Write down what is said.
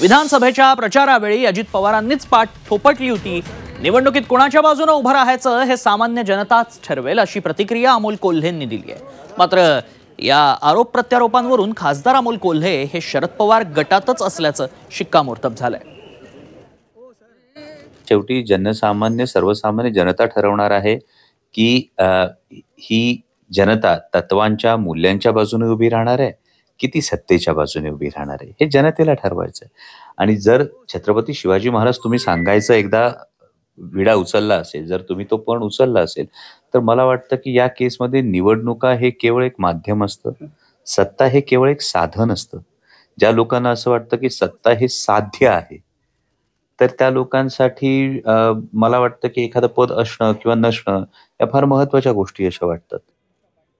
विधानसभेच्या प्रचारावेळी अजित पवारांनीच पाठ थोपटली होती निवडणुकीत कोणाच्या बाजूने उभं राहायचं हे सामान्य जनताच ठरवेल अशी प्रतिक्रिया अमोल कोल्हेंनी दिली आहे मात्र या आरोप प्रत्यारोपांवरून खासदार अमोल कोल्हे हे शरद पवार गटातच असल्याचं शिक्कामोर्तब झालंय शेवटी जनसामान्य सर्वसामान्य जनता ठरवणार आहे की ही जनता तत्वांच्या मूल्यांच्या बाजूने उभी राहणार आहे किती सत्तेच्या बाजूने उभी राहणार आहे हे जनतेला ठरवायचं आणि जर छत्रपती शिवाजी महाराज तुम्ही सांगायचं एकदा विडा उचलला असेल जर तुम्ही तो पण उचलला असेल तर मला वाटतं की या केसमध्ये निवडणुका हे केवळ एक माध्यम असतं सत्ता हे केवळ एक साधन असतं ज्या लोकांना असं वाटतं की सत्ता हे साध्य आहे तर त्या लोकांसाठी मला वाटतं की एखादं पद असणं किंवा नसणं या फार महत्वाच्या गोष्टी अशा वाटतात